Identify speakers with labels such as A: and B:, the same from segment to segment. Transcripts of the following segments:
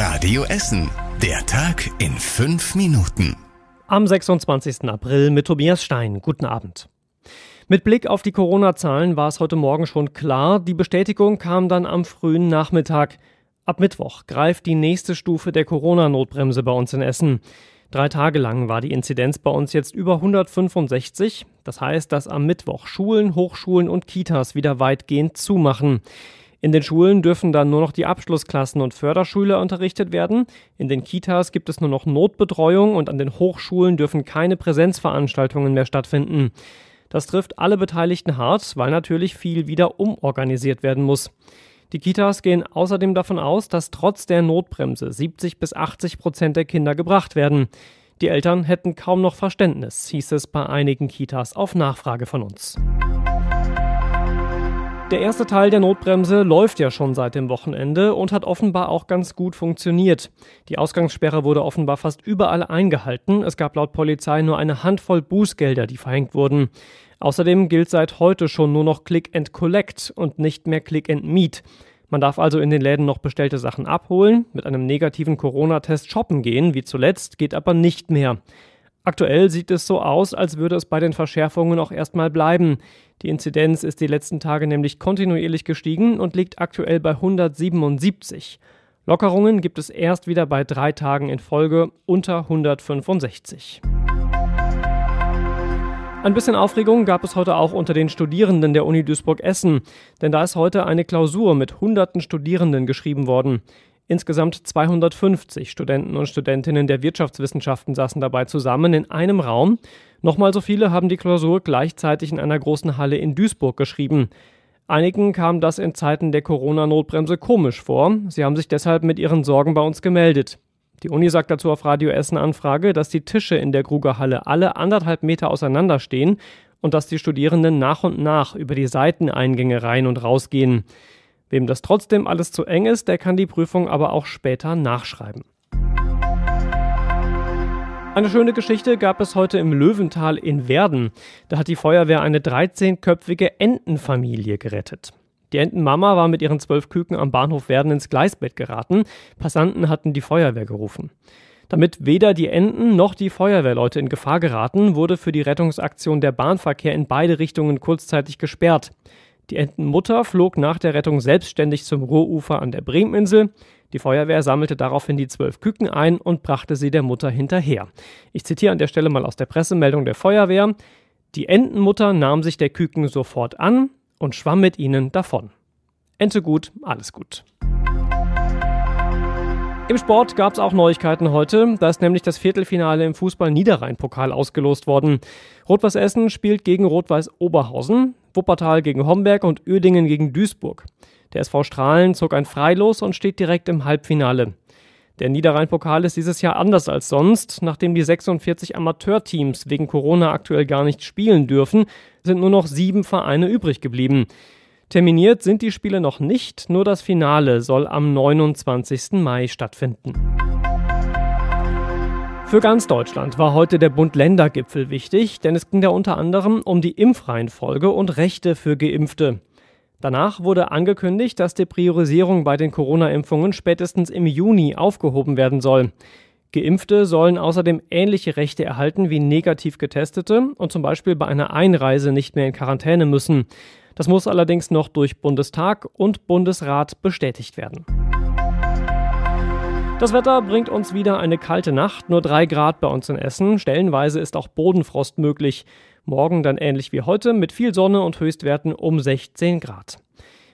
A: Radio Essen. Der Tag in fünf Minuten. Am 26. April mit Tobias Stein. Guten Abend. Mit Blick auf die Corona-Zahlen war es heute Morgen schon klar. Die Bestätigung kam dann am frühen Nachmittag. Ab Mittwoch greift die nächste Stufe der Corona-Notbremse bei uns in Essen. Drei Tage lang war die Inzidenz bei uns jetzt über 165. Das heißt, dass am Mittwoch Schulen, Hochschulen und Kitas wieder weitgehend zumachen. In den Schulen dürfen dann nur noch die Abschlussklassen und Förderschüler unterrichtet werden. In den Kitas gibt es nur noch Notbetreuung und an den Hochschulen dürfen keine Präsenzveranstaltungen mehr stattfinden. Das trifft alle Beteiligten hart, weil natürlich viel wieder umorganisiert werden muss. Die Kitas gehen außerdem davon aus, dass trotz der Notbremse 70 bis 80 Prozent der Kinder gebracht werden. Die Eltern hätten kaum noch Verständnis, hieß es bei einigen Kitas auf Nachfrage von uns. Der erste Teil der Notbremse läuft ja schon seit dem Wochenende und hat offenbar auch ganz gut funktioniert. Die Ausgangssperre wurde offenbar fast überall eingehalten. Es gab laut Polizei nur eine Handvoll Bußgelder, die verhängt wurden. Außerdem gilt seit heute schon nur noch Click and Collect und nicht mehr Click and Meet. Man darf also in den Läden noch bestellte Sachen abholen, mit einem negativen Corona-Test shoppen gehen, wie zuletzt, geht aber nicht mehr. Aktuell sieht es so aus, als würde es bei den Verschärfungen auch erstmal bleiben. Die Inzidenz ist die letzten Tage nämlich kontinuierlich gestiegen und liegt aktuell bei 177. Lockerungen gibt es erst wieder bei drei Tagen in Folge unter 165. Ein bisschen Aufregung gab es heute auch unter den Studierenden der Uni Duisburg-Essen, denn da ist heute eine Klausur mit hunderten Studierenden geschrieben worden. Insgesamt 250 Studenten und Studentinnen der Wirtschaftswissenschaften saßen dabei zusammen in einem Raum. Nochmal so viele haben die Klausur gleichzeitig in einer großen Halle in Duisburg geschrieben. Einigen kam das in Zeiten der Corona-Notbremse komisch vor. Sie haben sich deshalb mit ihren Sorgen bei uns gemeldet. Die Uni sagt dazu auf Radio Essen Anfrage, dass die Tische in der Grugerhalle alle anderthalb Meter auseinander stehen und dass die Studierenden nach und nach über die Seiteneingänge rein und rausgehen. Wem das trotzdem alles zu eng ist, der kann die Prüfung aber auch später nachschreiben. Eine schöne Geschichte gab es heute im Löwental in Werden. Da hat die Feuerwehr eine 13-köpfige Entenfamilie gerettet. Die Entenmama war mit ihren zwölf Küken am Bahnhof Werden ins Gleisbett geraten. Passanten hatten die Feuerwehr gerufen. Damit weder die Enten noch die Feuerwehrleute in Gefahr geraten, wurde für die Rettungsaktion der Bahnverkehr in beide Richtungen kurzzeitig gesperrt. Die Entenmutter flog nach der Rettung selbstständig zum Ruhrufer an der Bremeninsel. Die Feuerwehr sammelte daraufhin die zwölf Küken ein und brachte sie der Mutter hinterher. Ich zitiere an der Stelle mal aus der Pressemeldung der Feuerwehr. Die Entenmutter nahm sich der Küken sofort an und schwamm mit ihnen davon. Ente gut, alles gut. Im Sport gab es auch Neuigkeiten heute. Da ist nämlich das Viertelfinale im Fußball-Niederrhein-Pokal ausgelost worden. Rot-Weiß Essen spielt gegen Rot-Weiß Oberhausen, Wuppertal gegen Homberg und Uerdingen gegen Duisburg. Der SV Strahlen zog ein Freilos und steht direkt im Halbfinale. Der Niederrhein-Pokal ist dieses Jahr anders als sonst. Nachdem die 46 Amateurteams wegen Corona aktuell gar nicht spielen dürfen, sind nur noch sieben Vereine übrig geblieben. Terminiert sind die Spiele noch nicht, nur das Finale soll am 29. Mai stattfinden. Für ganz Deutschland war heute der Bund-Länder-Gipfel wichtig, denn es ging da unter anderem um die Impfreihenfolge und Rechte für Geimpfte. Danach wurde angekündigt, dass die Priorisierung bei den Corona-Impfungen spätestens im Juni aufgehoben werden soll. Geimpfte sollen außerdem ähnliche Rechte erhalten wie negativ getestete und zum Beispiel bei einer Einreise nicht mehr in Quarantäne müssen. Das muss allerdings noch durch Bundestag und Bundesrat bestätigt werden. Das Wetter bringt uns wieder eine kalte Nacht, nur 3 Grad bei uns in Essen. Stellenweise ist auch Bodenfrost möglich. Morgen dann ähnlich wie heute mit viel Sonne und Höchstwerten um 16 Grad.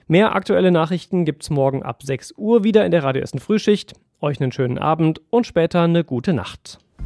A: Mehr aktuelle Nachrichten gibt's morgen ab 6 Uhr wieder in der Radio Essen Frühschicht. Euch einen schönen Abend und später eine gute Nacht.